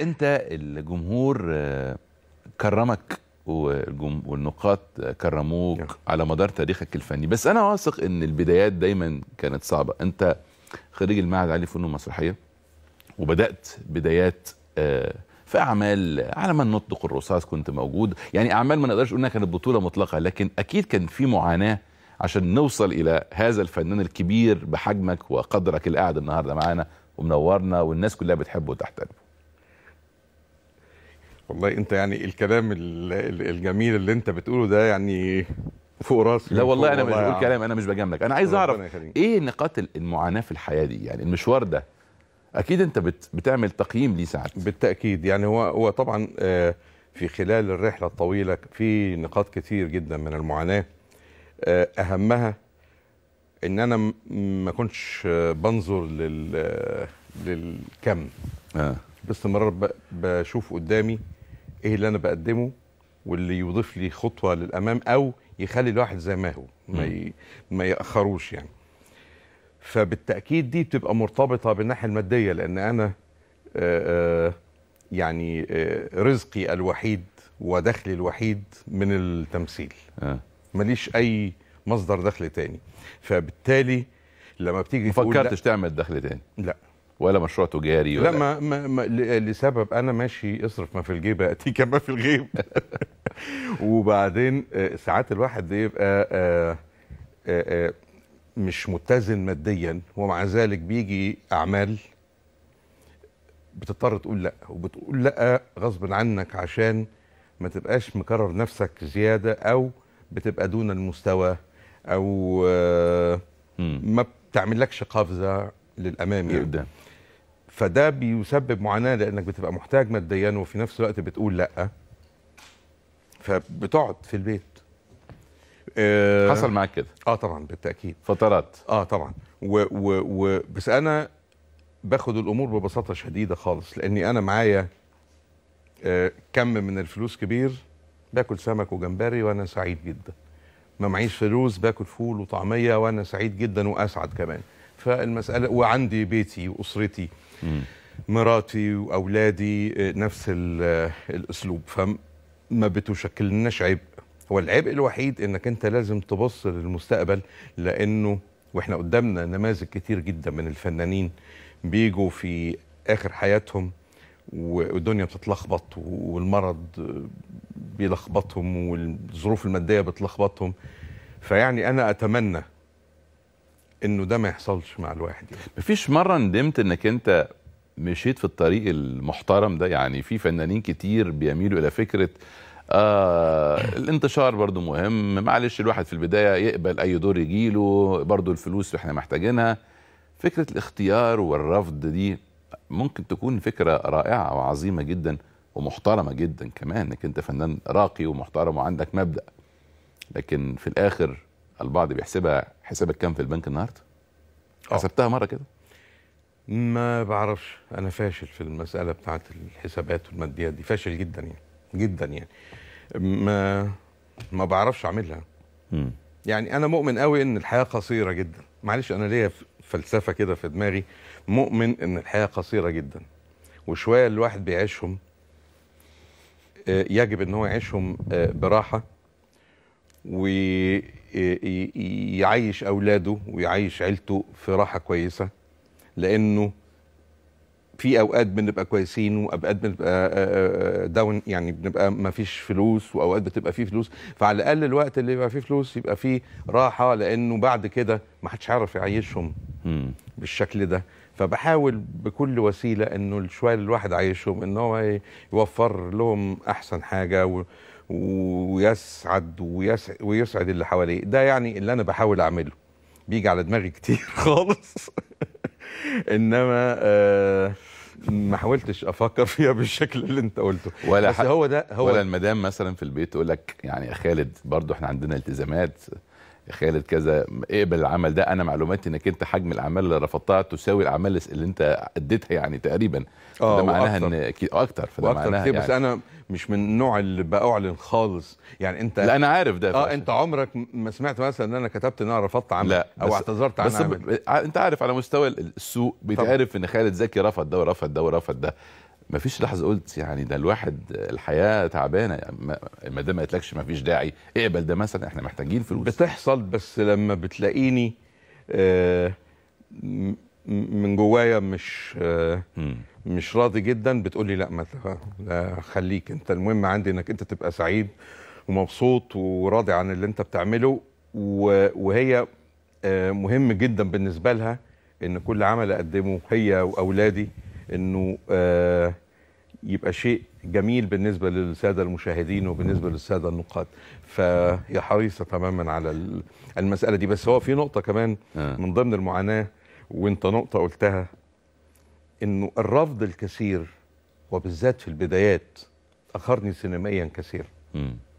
انت الجمهور آه، كرمك والنقاط كرموك نعم. على مدار تاريخك الفني بس انا واثق ان البدايات دايما كانت صعبه انت خريج المعهد علي فنون مسرحيه وبدات بدايات آه، في اعمال على ما نطق الرصاص كنت موجود يعني اعمال ما نقدرش نقول انها كانت بطوله مطلقه لكن اكيد كان في معاناه عشان نوصل الى هذا الفنان الكبير بحجمك وقدرك قاعد النهارده معانا ومنورنا والناس كلها بتحبه وتحترمه والله انت يعني الكلام الجميل اللي انت بتقوله ده يعني فوق راسي لا والله انا مش بقول كلام انا مش بجاملك انا عايز اعرف ايه نقاط المعاناه في الحياه دي يعني المشوار ده اكيد انت بت بتعمل تقييم ليه ساعات بالتاكيد يعني هو هو طبعا آه، في خلال الرحله الطويله في نقاط كتير جدا من المعاناه آه، اهمها ان انا ما كنتش بنظر لل للكم آه. باستمرار بشوف قدامي ايه اللي انا بقدمه واللي يضيف لي خطوه للامام او يخلي الواحد زي ما هو ما, ما ياخروش يعني فبالتاكيد دي بتبقى مرتبطه بالناحيه الماديه لان انا يعني رزقي الوحيد ودخلي الوحيد من التمثيل آه. ماليش اي مصدر دخل تاني فبالتالي لما بتيجي ما فكرتش تعمل دخل تاني لا ولا مشروع تجاري ولا لا ما, ما, ما لسبب انا ماشي اصرف ما في الجيب اتيك ما في الغيب وبعدين آه، ساعات الواحد بيبقى آه، آه، مش متزن ماديا ومع ذلك بيجي اعمال بتضطر تقول لا وبتقول لا غصب عنك عشان ما تبقاش مكرر نفسك زياده او بتبقى دون المستوى او ما بتعملكش قفزه للامام يعني فده بيسبب معاناه لانك بتبقى محتاج ماديا وفي نفس الوقت بتقول لا فبتقعد في البيت آه، حصل معاك كده اه طبعا بالتاكيد فترات اه طبعا و و و بس انا باخد الامور ببساطه شديده خالص لاني انا معايا آه كم من الفلوس كبير باكل سمك وجمبري وانا سعيد جدا ما معيش فلوس باكل فول وطعميه وانا سعيد جدا واسعد كمان فالمساله وعندي بيتي واسرتي مراتي واولادي آه، نفس آه، الاسلوب فما بتشكلناش عبء هو العبء الوحيد انك انت لازم تبص للمستقبل لانه واحنا قدامنا نماذج كتير جدا من الفنانين بيجوا في اخر حياتهم والدنيا بتتلخبط والمرض آه، بيلخبطهم والظروف الماديه بتلخبطهم فيعني انا اتمنى انه ده ما يحصلش مع الواحد يعني مفيش مره ندمت انك انت مشيت في الطريق المحترم ده يعني في فنانين كتير بيميلوا الى فكره آه الانتشار برضو مهم معلش الواحد في البدايه يقبل اي دور يجيله برضو الفلوس احنا محتاجينها فكره الاختيار والرفض دي ممكن تكون فكره رائعه وعظيمه جدا ومحترمه جدا كمان انك انت فنان راقي ومحترم وعندك مبدا لكن في الاخر البعض بيحسبها حسابك كام في البنك النهارده؟ آه. حسبتها مره كده؟ ما بعرفش انا فاشل في المساله بتاعت الحسابات والماديات دي فاشل جدا يعني جدا يعني ما ما بعرفش اعملها م. يعني انا مؤمن قوي ان الحياه قصيره جدا معلش انا ليا فلسفه كده في دماغي مؤمن ان الحياه قصيره جدا وشويه الواحد بيعيشهم آه، يجب ان هو يعيشهم آه، براحه ويعيش اولاده ويعيش عيلته في راحه كويسه لانه في اوقات بنبقى كويسين واوقات بنبقى داون آه، آه، آه، يعني بنبقى ما فيش فلوس واوقات بتبقى فيه فلوس فعلى الاقل الوقت اللي يبقى فيه فلوس يبقى فيه راحه لانه بعد كده ما حدش هيعرف يعيشهم بالشكل ده فبحاول بكل وسيله انه شويه الواحد عايشهم ان هو يوفر لهم احسن حاجه و... ويسعد ويسعد, ويسعد اللي حواليه ده يعني اللي انا بحاول اعمله بيجي على دماغي كتير خالص انما آه، ما حاولتش افكر فيها بالشكل اللي انت قلته ولا بس هو ده هو ولا المدام مثلا في البيت تقول لك يعني يا خالد برضه احنا عندنا التزامات خالد كذا اقبل العمل ده انا معلوماتي انك انت حجم الاعمال اللي رفضتها تساوي الاعمال اللي انت اديتها يعني تقريبا آه ده معناها ان اكتر فده معناها يعني بس انا مش من النوع اللي بأعلن خالص يعني انت لا انا عارف ده اه انت عمرك ما سمعت مثلا ان انا كتبت ان انا رفضت عمل لا او اعتذرت عن بس عمل. ب... انت عارف على مستوى السوق بيتعرف ان خالد زكي رفض ده ورفض ده ورفض ده ما فيش لحظه قلت يعني ده الواحد الحياه تعبانه يعني ما دام ما قالتلكش ما فيش داعي اقبل ده مثلا احنا محتاجين فلوس بتحصل بس لما بتلاقيني آه، من جوايا مش آه، مش راضي جدا بتقولي لا ما لا خليك انت المهم عندي انك انت تبقى سعيد ومبسوط وراضي عن اللي انت بتعمله وهي آه، مهم جدا بالنسبه لها ان كل عمل اقدمه هي واولادي انه آه يبقى شيء جميل بالنسبه للساده المشاهدين وبالنسبه للساده النقاد فهي حريصه تماما على المساله دي بس هو في نقطه كمان آه. من ضمن المعاناه وانت نقطه قلتها انه الرفض الكثير وبالذات في البدايات اخرني سينمائيا كثيرا